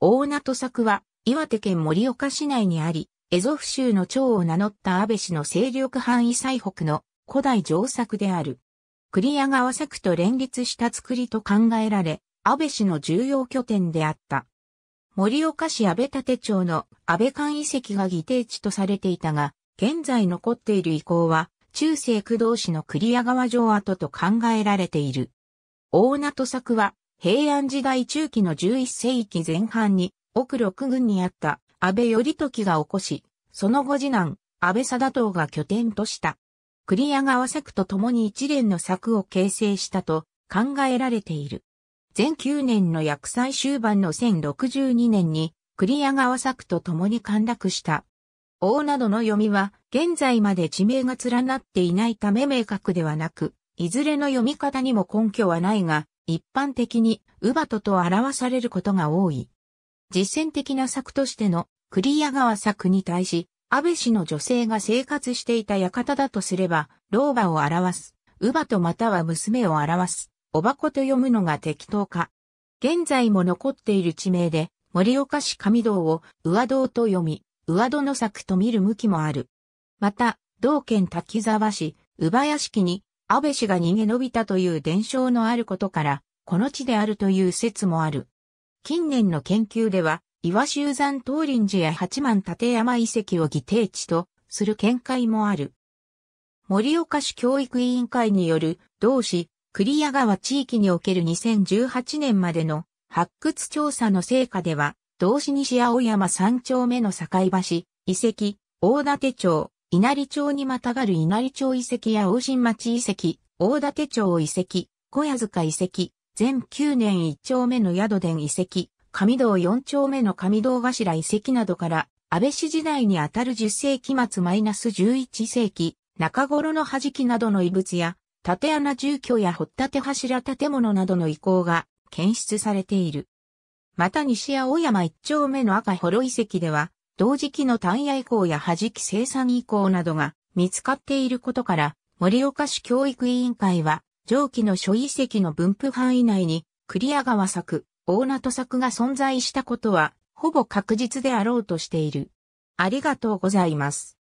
大名作は、岩手県盛岡市内にあり、エゾフ州の長を名乗った安倍氏の勢力範囲最北の古代上作である。栗屋川作と連立した作りと考えられ、安倍氏の重要拠点であった。盛岡市安倍立町の安倍館遺跡が議定地とされていたが、現在残っている遺構は、中世工藤氏の栗屋川城跡と考えられている。大名作は、平安時代中期の11世紀前半に、奥六軍にあった安倍頼時が起こし、その後次男、安倍貞党が拠点とした。栗屋川作と共に一連の作を形成したと考えられている。前9年の薬剤終盤の1062年に、栗屋川作と共に陥落した。王などの読みは、現在まで地名が連なっていないため明確ではなく、いずれの読み方にも根拠はないが、一般的にウバトと表されることが多い。実践的な作としての栗ア川作に対し、安倍氏の女性が生活していた館だとすれば、老婆を表す、乳母とまたは娘を表す、おばこと読むのが適当か。現在も残っている地名で、盛岡市上堂を上堂と読み、上戸の作と見る向きもある。また、同県滝沢市、乳母屋敷に、安倍氏が逃げ延びたという伝承のあることから、この地であるという説もある。近年の研究では、岩修山東林寺や八幡立山遺跡を議定地とする見解もある。森岡市教育委員会による同市栗谷川地域における2018年までの発掘調査の成果では、同市西青山三丁目の境橋、遺跡、大館町、稲荷町にまたがる稲荷町遺跡や大新町遺跡、大館町遺跡、小屋塚遺跡、全9年1丁目の宿殿遺跡、上堂4丁目の上堂頭遺跡などから、安倍氏時代にあたる10世紀末マイナス11世紀、中頃の弾きなどの遺物や、縦穴住居や掘立柱建物などの遺構が検出されている。また西や大山1丁目の赤幌遺跡では、同時期の単野以降や弾き生産移行などが見つかっていることから、盛岡市教育委員会は、上記の書遺跡の分布範囲内に、クリア川作、大ト作が存在したことは、ほぼ確実であろうとしている。ありがとうございます。